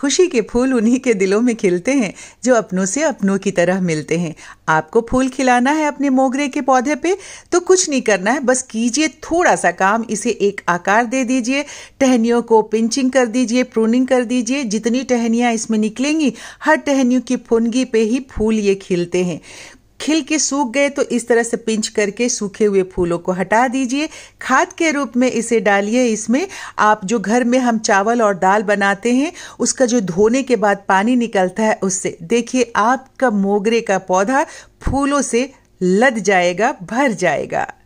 खुशी के फूल उन्हीं के दिलों में खिलते हैं जो अपनों से अपनों की तरह मिलते हैं आपको फूल खिलाना है अपने मोगरे के पौधे पे तो कुछ नहीं करना है बस कीजिए थोड़ा सा काम इसे एक आकार दे दीजिए टहनियों को पिंचिंग कर दीजिए प्रूनिंग कर दीजिए जितनी टहनियाँ इसमें निकलेंगी हर टहनियों की फुनगी पे ही फूल ये खिलते हैं खिल के सूख गए तो इस तरह से पिंच करके सूखे हुए फूलों को हटा दीजिए खाद के रूप में इसे डालिए इसमें आप जो घर में हम चावल और दाल बनाते हैं उसका जो धोने के बाद पानी निकलता है उससे देखिए आपका मोगरे का पौधा फूलों से लद जाएगा भर जाएगा